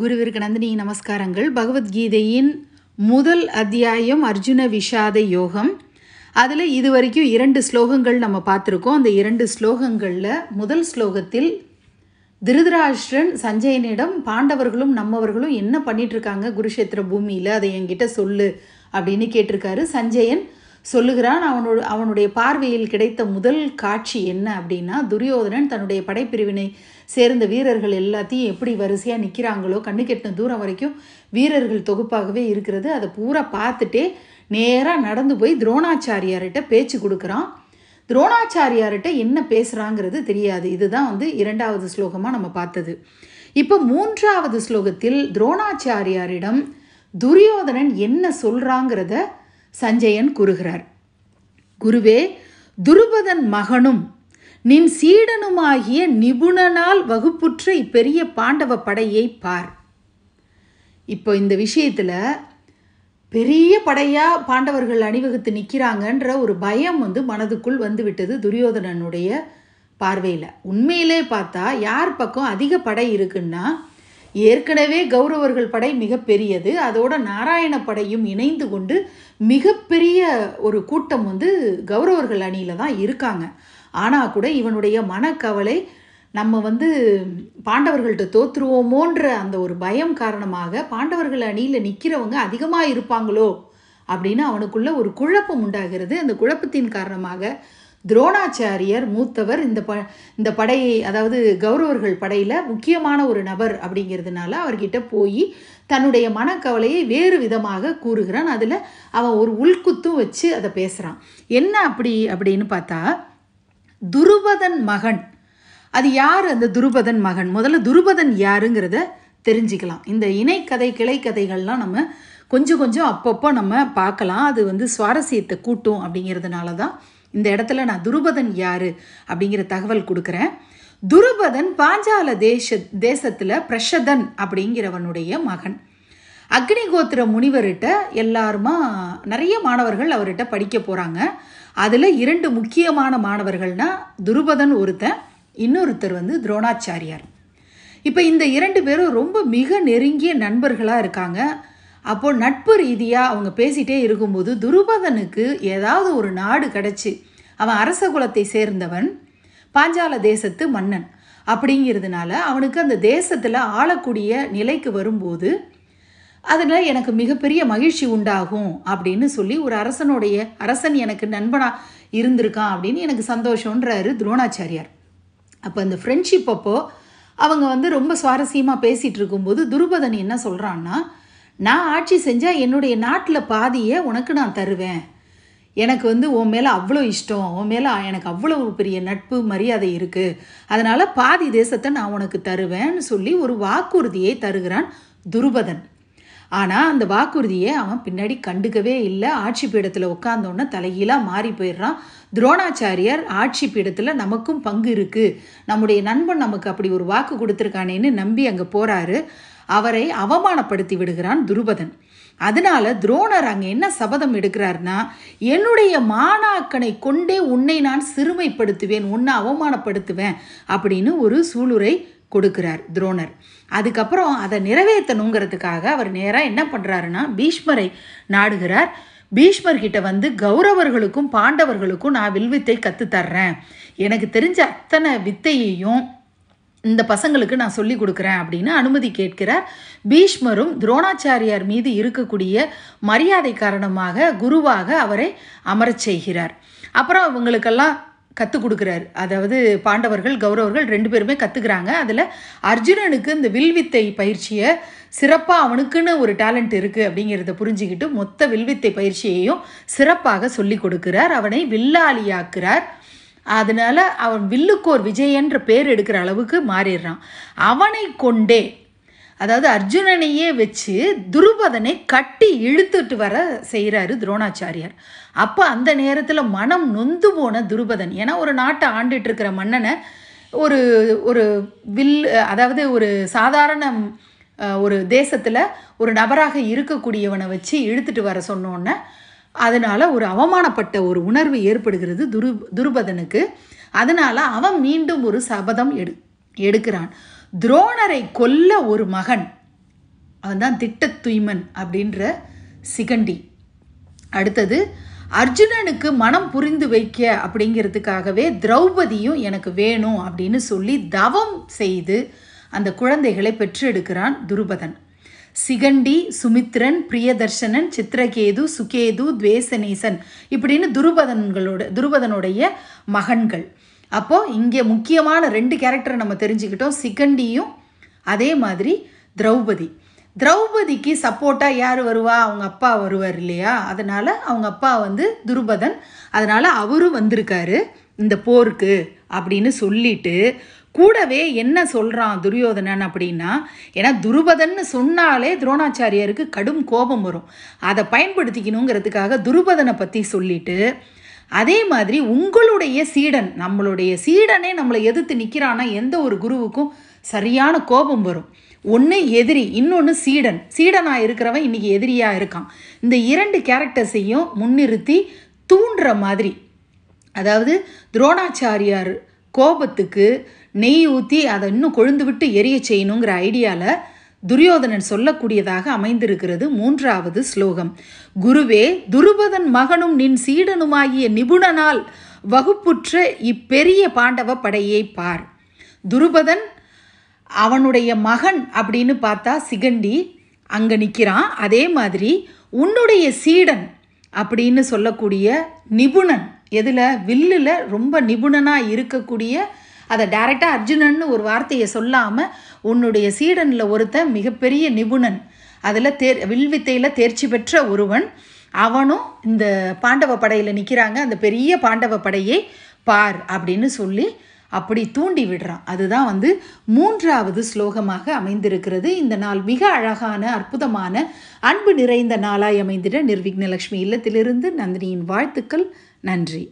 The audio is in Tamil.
குருவிற்கு நந்தினி நமஸ்காரங்கள் பகவத்கீதையின் முதல் அத்தியாயம் அர்ஜுன விஷாத யோகம் அதில் இது வரைக்கும் இரண்டு ஸ்லோகங்கள் நம்ம பார்த்துருக்கோம் அந்த இரண்டு ஸ்லோகங்களில் முதல் ஸ்லோகத்தில் திருதராஷ்டிரன் சஞ்சயனிடம் பாண்டவர்களும் நம்மவர்களும் என்ன பண்ணிகிட்ருக்காங்க குருஷேத்திர பூமியில் அதை என்கிட்ட சொல்லு அப்படின்னு கேட்டிருக்காரு சஞ்சயன் சொல்லுகிறான் அவனோட அவனுடைய பார்வையில் கிடைத்த முதல் காட்சி என்ன அப்படின்னா துரியோதனன் தன்னுடைய படைப்பிரிவினை சேர்ந்த வீரர்கள் எல்லாத்தையும் எப்படி வரிசையாக நிற்கிறாங்களோ கண்ணு கெட்டின தூரம் வரைக்கும் வீரர்கள் தொகுப்பாகவே இருக்கிறது அதை பூரா பார்த்துட்டே நேராக நடந்து போய் துரோணாச்சாரியார்கிட்ட பேச்சு கொடுக்குறான் துரோணாச்சாரியார்கிட்ட என்ன பேசுகிறாங்கிறது தெரியாது இதுதான் வந்து இரண்டாவது ஸ்லோகமாக நம்ம பார்த்தது இப்போ மூன்றாவது ஸ்லோகத்தில் துரோணாச்சாரியாரிடம் துரியோதனன் என்ன சொல்கிறாங்கிறத சஞ்சயன் கூறுகிறார் குருவே துருபதன் மகனும் நின் சீடனுமாகிய நிபுணனால் வகுப்புற்ற இப்பெரிய பாண்டவ படையை பார் இப்போ இந்த விஷயத்தில் பெரிய படையாக பாண்டவர்கள் அணிவகுத்து நிற்கிறாங்கன்ற ஒரு பயம் வந்து மனதுக்குள் வந்துவிட்டது துரியோதனனுடைய பார்வையில் உண்மையிலே பார்த்தா யார் பக்கம் அதிக படை இருக்குன்னா ஏற்கனவே கௌரவர்கள் படை மிகப்பெரியது அதோட நாராயண படையும் இணைந்து கொண்டு மிகப்பெரிய ஒரு கூட்டம் வந்து கௌரவர்கள் அணியில் தான் இருக்காங்க ஆனால் கூட இவனுடைய மனக்கவலை நம்ம வந்து பாண்டவர்கள்ட்ட தோற்றுருவோமோன்ற அந்த ஒரு பயம் காரணமாக பாண்டவர்கள் அணியில் நிற்கிறவங்க அதிகமாக இருப்பாங்களோ அப்படின்னு அவனுக்குள்ள ஒரு குழப்பம் உண்டாகிறது அந்த குழப்பத்தின் காரணமாக துரோணாச்சாரியர் மூத்தவர் இந்த ப இந்த படையை அதாவது கௌரவர்கள் படையில் முக்கியமான ஒரு நபர் அப்படிங்கிறதுனால அவர்கிட்ட போய் தன்னுடைய மனக்கவலையை வேறு விதமாக கூறுகிறான் அதில் அவன் ஒரு உள்குத்தும் வச்சு அதை பேசுகிறான் என்ன அப்படி அப்படின்னு பார்த்தா துருபதன் மகன் அது யார் அந்த துருபதன் மகன் முதல்ல துருபதன் யாருங்கிறத தெரிஞ்சுக்கலாம் இந்த இணைக்கதை கிளை கதைகள்லாம் நம்ம கொஞ்சம் கொஞ்சம் அப்பப்போ நம்ம பார்க்கலாம் அது வந்து சுவாரஸ்யத்தை கூட்டும் அப்படிங்கிறதுனால தான் இந்த இடத்துல நான் துருபதன் யார் அப்படிங்கிற தகவல் கொடுக்குறேன் துருபதன் பாஞ்சால தேச தேசத்தில் பிரஷதன் அப்படிங்கிறவனுடைய மகன் அக்னிகோத்திர முனிவர்கிட்ட எல்லாருமா நிறைய மாணவர்கள் அவர்கிட்ட படிக்க போகிறாங்க அதில் இரண்டு முக்கியமான மாணவர்கள்னா துருபதன் ஒருத்தன் இன்னொருத்தர் வந்து துரோணாச்சாரியார் இப்போ இந்த இரண்டு பேரும் ரொம்ப மிக நெருங்கிய நண்பர்களாக இருக்காங்க அப்போது நட்பு ரீதியாக அவங்க பேசிகிட்டே இருக்கும்போது துருபதனுக்கு ஏதாவது ஒரு நாடு கிடச்சி அவன் அரச குலத்தை சேர்ந்தவன் பாஞ்சால தேசத்து மன்னன் அப்படிங்கிறதுனால அவனுக்கு அந்த தேசத்தில் ஆளக்கூடிய நிலைக்கு வரும்போது அதில் எனக்கு மிகப்பெரிய மகிழ்ச்சி உண்டாகும் அப்படின்னு சொல்லி ஒரு அரசனுடைய அரசன் எனக்கு நண்பனாக இருந்திருக்கான் அப்படின்னு எனக்கு சந்தோஷன்றாரு துரோணாச்சாரியார் அப்போ அந்த ஃப்ரெண்ட்ஷிப் அப்போது அவங்க வந்து ரொம்ப சுவாரஸ்யமாக பேசிகிட்டு இருக்கும்போது துருபதன் என்ன சொல்கிறான்னா நான் ஆட்சி செஞ்சால் என்னுடைய நாட்டில் பாதியை உனக்கு நான் தருவேன் எனக்கு வந்து உன் மேலே அவ்வளோ இஷ்டம் உன் மேலே எனக்கு அவ்வளோ பெரிய நட்பு மரியாதை இருக்குது அதனால் பாதி தேசத்தை நான் உனக்கு தருவேன்னு சொல்லி ஒரு வாக்குறுதியை தருகிறான் துருபதன் ஆனால் அந்த வாக்குறுதியை அவன் பின்னாடி கண்டுக்கவே இல்லை ஆட்சி பீடத்தில் உட்காந்தோன்னே தலைகீழாக மாறி போயிடுறான் துரோணாச்சாரியர் ஆட்சி பீடத்தில் நமக்கும் பங்கு இருக்குது நம்முடைய நண்பன் நமக்கு அப்படி ஒரு வாக்கு கொடுத்துருக்கானேன்னு நம்பி அங்கே போகிறாரு அவரை அவமானப்படுத்தி விடுகிறான் துருபதன் அதனால துரோணர் அங்கே என்ன சபதம் எடுக்கிறார்னா என்னுடைய மாணாக்கனை கொண்டே உன்னை நான் சிறுமைப்படுத்துவேன் உன்னை அவமானப்படுத்துவேன் அப்படின்னு ஒரு சூளுரை கொடுக்கிறார் துரோணர் அதுக்கப்புறம் அதை நிறைவேற்றணுங்கிறதுக்காக அவர் நேராக என்ன பண்ணுறாருன்னா பீஷ்மரை நாடுகிறார் பீஷ்மர்கிட்ட வந்து கௌரவர்களுக்கும் பாண்டவர்களுக்கும் நான் வில்வித்தை கற்றுத்தர்றேன் எனக்கு தெரிஞ்ச அத்தனை வித்தையையும் இந்த பசங்களுக்கு நான் சொல்லி கொடுக்குறேன் அப்படின்னு அனுமதி கேட்கிறார் பீஷ்மரும் துரோணாச்சாரியார் மீது இருக்கக்கூடிய மரியாதை காரணமாக குருவாக அவரை அமரச் செய்கிறார் அப்புறம் இவங்களுக்கெல்லாம் கற்றுக் கொடுக்குறாரு அதாவது பாண்டவர்கள் கௌரவர்கள் ரெண்டு பேருமே கற்றுக்குறாங்க அதில் அர்ஜுனனுக்கு இந்த வில்வித்தை பயிற்சியை சிறப்பாக அவனுக்குன்னு ஒரு டேலண்ட் இருக்குது அப்படிங்கிறத புரிஞ்சுக்கிட்டு மொத்த வில்வித்தை பயிற்சியையும் சிறப்பாக சொல்லி கொடுக்கிறார் அவனை வில்லாளியாக்குறார் அதனால் அவன் வில்லுக்கோர் விஜயன்ற பேர் எடுக்கிற அளவுக்கு மாறிடுறான் அவனை கொண்டே அதாவது அர்ஜுனனையே வச்சு துருபதனை கட்டி இழுத்துட்டு வர செய்கிறாரு துரோணாச்சாரியார் அப்போ அந்த நேரத்தில் மனம் நொந்து போன துருபதன் ஏன்னா ஒரு நாட்டை ஆண்டுட்டு இருக்கிற மன்னனை ஒரு ஒரு வில் அதாவது ஒரு சாதாரண ஒரு தேசத்தில் ஒரு நபராக இருக்கக்கூடியவனை வச்சு இழுத்துட்டு வர சொன்னோன்னே அதனால் ஒரு அவமானப்பட்ட ஒரு உணர்வு ஏற்படுகிறது துரு துருபதனுக்கு அதனால் அவன் மீண்டும் ஒரு சபதம் எடு எடுக்கிறான் துரோணரை கொல்ல ஒரு மகன் அவன் தான் திட்ட தூய்மன் அப்படின்ற சிகண்டி அடுத்தது அர்ஜுனனுக்கு மனம் புரிந்து வைக்க அப்படிங்கிறதுக்காகவே திரௌபதியும் எனக்கு வேணும் அப்படின்னு சொல்லி தவம் செய்து அந்த குழந்தைகளை பெற்று எடுக்கிறான் துருபதன் சிகண்டி சுமித்ரன் பிரியதர்ஷனன் சித்திரகேது சுகேது துவேசநேசன் இப்படின்னு துருபதன்களோட துருபதனுடைய மகன்கள் அப்போது இங்கே முக்கியமான ரெண்டு கேரக்டரை நம்ம தெரிஞ்சுக்கிட்டோம் சிகண்டியும் அதே மாதிரி திரௌபதி திரௌபதிக்கு சப்போர்ட்டாக யார் வருவா அவங்க அப்பா வருவார் இல்லையா அதனால் அவங்க அப்பா வந்து துருபதன் அதனால் அவரும் வந்திருக்காரு இந்த போருக்கு அப்படின்னு சொல்லிட்டு கூடவே என்ன சொல்கிறான் துரியோதனன் அப்படின்னா ஏன்னா துருபதன்னு சொன்னாலே துரோணாச்சாரியருக்கு கடும் கோபம் வரும் அதை பயன்படுத்திக்கணுங்கிறதுக்காக துருபதனை பற்றி சொல்லிட்டு அதே மாதிரி உங்களுடைய சீடன் நம்மளுடைய சீடனே நம்மளை எதிர்த்து நிற்கிறான்னா எந்த ஒரு குருவுக்கும் சரியான கோபம் வரும் ஒன்று எதிரி இன்னொன்று சீடன் சீடனாக இருக்கிறவன் இன்றைக்கி எதிரியாக இருக்கான் இந்த இரண்டு கேரக்டர்ஸையும் முன்னிறுத்தி தூண்டுற மாதிரி அதாவது துரோணாச்சாரியார் கோபத்துக்கு நெய் ஊற்றி அதை இன்னும் கொழுந்து விட்டு எரிய செய்யணுங்கிற ஐடியாவில் துரியோதனன் சொல்லக்கூடியதாக அமைந்திருக்கிறது மூன்றாவது ஸ்லோகம் குருவே துருபதன் மகனும் நின் சீடனுமாகிய நிபுணனால் வகுப்புற்ற இப்பெரிய பாண்டவ படையை பார் துருபதன் அவனுடைய மகன் அப்படின்னு பார்த்தா சிகண்டி அங்கே நிற்கிறான் அதே மாதிரி உன்னுடைய சீடன் அப்படின்னு சொல்லக்கூடிய நிபுணன் எதில் வில்லில் ரொம்ப நிபுணனாக இருக்கக்கூடிய அதை டைரெக்டாக அர்ஜுனன் ஒரு வார்த்தையை சொல்லாமல் உன்னுடைய சீடனில் ஒருத்தன் மிகப்பெரிய நிபுணன் அதில் தேர் வில்வித்தையில் தேர்ச்சி பெற்ற ஒருவன் அவனும் இந்த பாண்டவ படையில் நிற்கிறாங்க அந்த பெரிய பாண்டவ படையை பார் அப்படின்னு சொல்லி அப்படி தூண்டி விடுறான் அதுதான் வந்து மூன்றாவது ஸ்லோகமாக அமைந்திருக்கிறது இந்த நாள் மிக அழகான அற்புதமான அன்பு நிறைந்த நாளாய் அமைந்திட நிர்விக்னலக்ஷ்மி இல்லத்திலிருந்து நந்தினியின் வாழ்த்துக்கள் நன்றி